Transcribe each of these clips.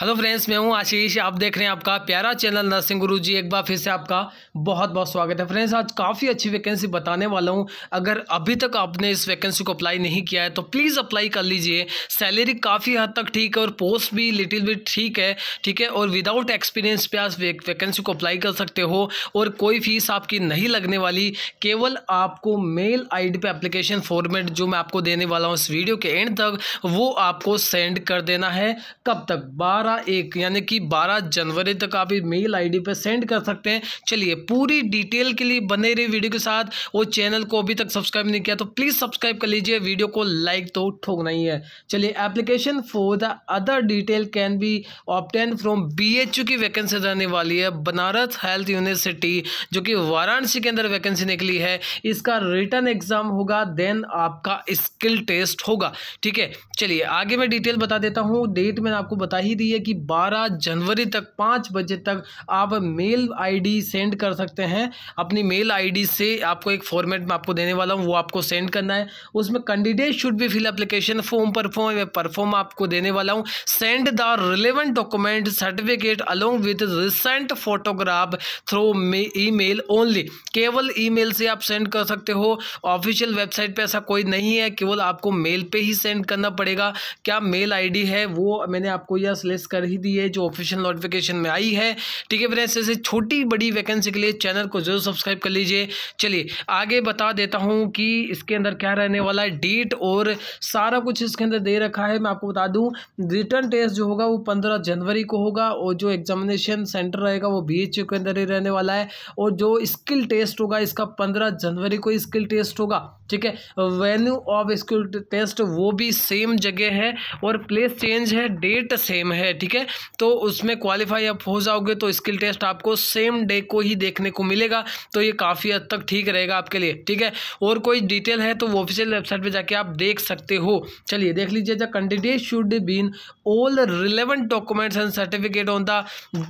hello friends मैं हूं आशीष आप देख रहे हैं आपका प्यारा चैनल नर्सिंग गुरु जी एक बार फिर से आपका बहुत बहुत स्वागत है फ्रेंड्स आज काफ़ी अच्छी वैकेंसी बताने वाला हूं अगर अभी तक आपने इस वैकेंसी को अप्लाई नहीं किया है तो प्लीज़ अप्लाई कर लीजिए सैलरी काफ़ी हद तक ठीक है और पोस्ट भी लिटिल भी ठीक है ठीक है और विदाउट एक्सपीरियंस पे आप वैकेंसी को अप्लाई कर सकते हो और कोई फीस आपकी नहीं लगने वाली केवल आपको mail I D application format जो मैं आपको देने वाला हूँ इस वीडियो के एंड तक वो आपको सेंड कर देना है कब तक बारह बारह एक यानी कि बारह जनवरी तक आप मेल आईडी पर सेंड कर सकते हैं चलिए पूरी डिटेल के लिए बने रही वीडियो के साथ और चैनल को अभी तक सब्सक्राइब नहीं किया तो प्लीज़ सब्सक्राइब कर लीजिए वीडियो को लाइक तो ठोकना ही है चलिए application for the other detail can be obtain from B H U की वैकेंसी रहने वाली है बनारस हेल्थ यूनिवर्सिटी जो कि वाराणसी के अंदर वैकेंसी निकली है इसका रिटर्न एग्जाम होगा देन आपका स्किल टेस्ट होगा ठीक है चलिए आगे मैं डिटेल बता देता हूँ डेट मैंने आपको बता ही दी है कि 12 जनवरी तक 5 बजे तक आप मेल आईडी सेंड कर सकते हैं अपनी मेल आईडी से आपको एक फॉर्मेट में आपको देने वाला हूँ वो आपको सेंड करना है उसमें candidate should be fill application form proforma proforma आपको देने वाला हूँ send the relevant document certificate along with recent photograph through e mail only केवल ई मेल से आप सेंड कर सकते हो ऑफिशियल वेबसाइट पर ऐसा कोई नहीं है केवल आपको मेल पर ही सेंड करना पड़ेगा क्या मेल आई है वो मैंने आपको यह प्रेस कर ही दिए जो ऑफिशियल नोटिफिकेशन में आई है ठीक है फ्रेंड्स ऐसे छोटी बड़ी वैकेंसी के लिए चैनल को जरूर सब्सक्राइब कर लीजिए चलिए आगे बता देता हूँ कि इसके अंदर क्या रहने वाला है डेट और सारा कुछ इसके अंदर दे रखा है मैं आपको बता दूँ रिटर्न टेस्ट जो होगा वो पंद्रह जनवरी को होगा और जो एग्जामिनेशन सेंटर रहेगा वो बी के अंदर ही रहने वाला है और जो स्किल टेस्ट होगा इसका पंद्रह जनवरी को स्किल टेस्ट होगा ठीक है वेन्यू ऑफ स्किल टेस्ट वो भी सेम जगह है और प्लेस चेंज है डेट सेम है है ठीक है तो उसमें क्वालिफाई आप हो जाओगे तो स्किल टेस्ट आपको सेम डे को ही देखने को मिलेगा तो ये काफ़ी हद तक ठीक रहेगा आपके लिए ठीक है और कोई डिटेल है तो वो ऑफिशियल वेबसाइट पर जाके आप देख सकते हो चलिए देख लीजिए the candidate should been all relevant documents and certificate on the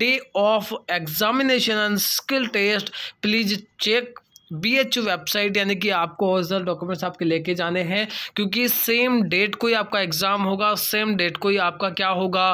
day of examination and skill test please check B H website यानी कि आपको ओरिजिनल डॉक्यूमेंट्स आपके लेके जाने हैं क्योंकि सेम डेट को ही आपका एग्ज़ाम होगा सेम डेट को ही आपका क्या होगा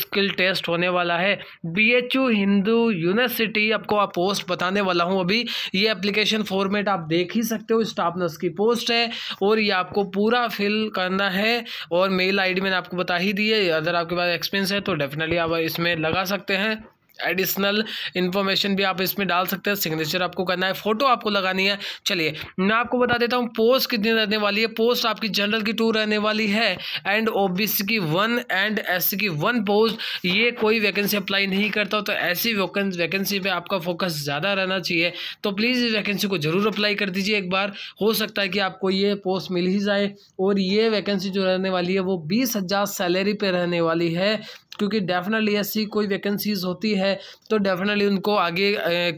स्किल टेस्ट होने वाला है B H U Hindu university आपको आप पोस्ट बताने वाला हूँ अभी ये एप्लीकेशन फॉर्मेट आप देख ही सकते हो स्टाफ नर्स की पोस्ट है और ये आपको पूरा फिल करना है और मेल डी मैंने आपको बता ही दी है अगर आपके पास एक्सपीरियंस है तो डेफिनेटली आप इसमें लगा सकते हैं एडिशनल इन्फॉर्मेशन भी आप इसमें डाल सकते हैं सिग्नेचर आपको करना है फ़ोटो आपको लगानी है चलिए मैं आपको बता देता हूँ पोस्ट कितनी रहने वाली है पोस्ट आपकी जनरल की टू रहने वाली है एंड ओ की वन एंड एस की वन पोस्ट ये कोई वैकेंसी अप्लाई नहीं करता तो ऐसी वैकेंसी पर आपका फोकस ज़्यादा रहना चाहिए तो प्लीज़ इस वैकेंसी को ज़रूर अप्लाई कर दीजिए एक बार हो सकता है कि आपको ये पोस्ट मिल ही जाए और ये वैकेंसी जो रहने वाली है वो बीस हज़ार सैलरी पर रहने वाली है क्योंकि डेफिनेटली ऐसी कोई वैकेंसीज होती है तो डेफिनेटली उनको आगे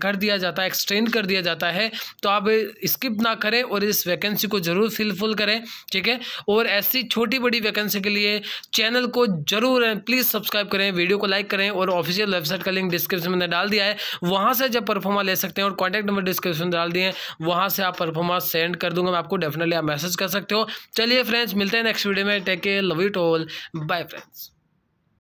कर दिया जाता है एक्सटेंड कर दिया जाता है तो आप स्किप ना करें और इस वैकेंसी को ज़रूर फिलफुल करें ठीक है और ऐसी छोटी बड़ी वैकेंसी के लिए चैनल को जरूर प्लीज़ सब्सक्राइब करें वीडियो को लाइक करें और ऑफिशियल वेबसाइट का लिंक डिस्क्रिप्शन में डाल दिया है वहाँ से जब परफॉर्मा ले सकते हैं और कॉन्टैक्ट नंबर डिस्क्रिप्शन में डाल दिए हैं वहाँ से आप परफॉर्मा सेंड कर दूंगा मैं आपको डेफिनेटली आप मैसेज कर सकते हो चलिए फ्रेंड्स मिलते हैं नेक्स्ट वीडियो में take care love it all bye friends